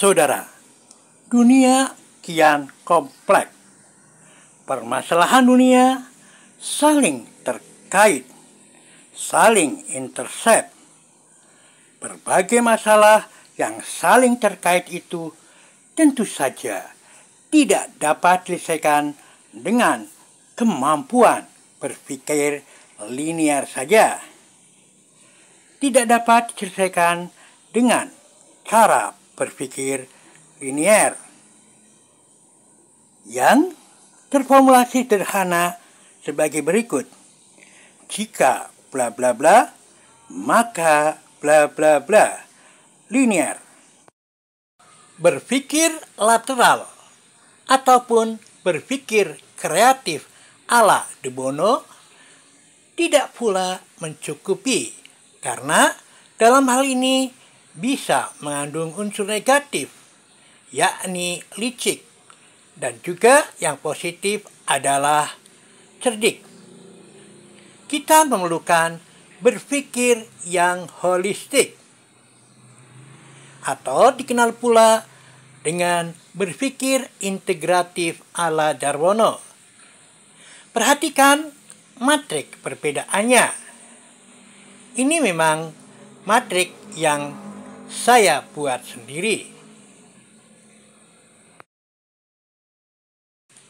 Saudara, dunia kian kompleks. Permasalahan dunia saling terkait, saling intersep. Berbagai masalah yang saling terkait itu tentu saja tidak dapat diselesaikan dengan kemampuan berpikir linear saja. Tidak dapat diselesaikan dengan cara berpikir linier yang terformulasi sederhana sebagai berikut. Jika bla bla bla, maka bla bla bla linier. Berpikir lateral ataupun berpikir kreatif ala De Bono tidak pula mencukupi karena dalam hal ini bisa mengandung unsur negatif, yakni licik, dan juga yang positif adalah cerdik. Kita memerlukan berpikir yang holistik, atau dikenal pula dengan berpikir integratif ala Darwono. Perhatikan matrik perbedaannya. Ini memang matrik yang saya buat sendiri.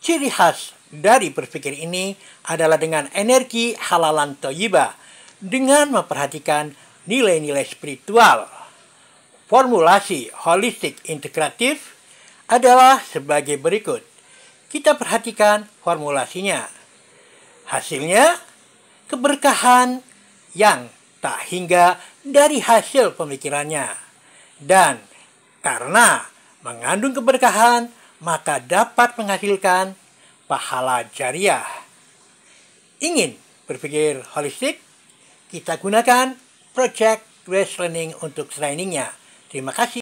Ciri khas dari berpikir ini adalah dengan energi halalan toyiba, dengan memperhatikan nilai-nilai spiritual. Formulasi holistik integratif adalah sebagai berikut. Kita perhatikan formulasinya. Hasilnya, keberkahan yang tak hingga dari hasil pemikirannya dan karena mengandung keberkahan, maka dapat menghasilkan pahala jariah. Ingin berpikir holistik? Kita gunakan Project Grace Learning untuk trainingnya. Terima kasih.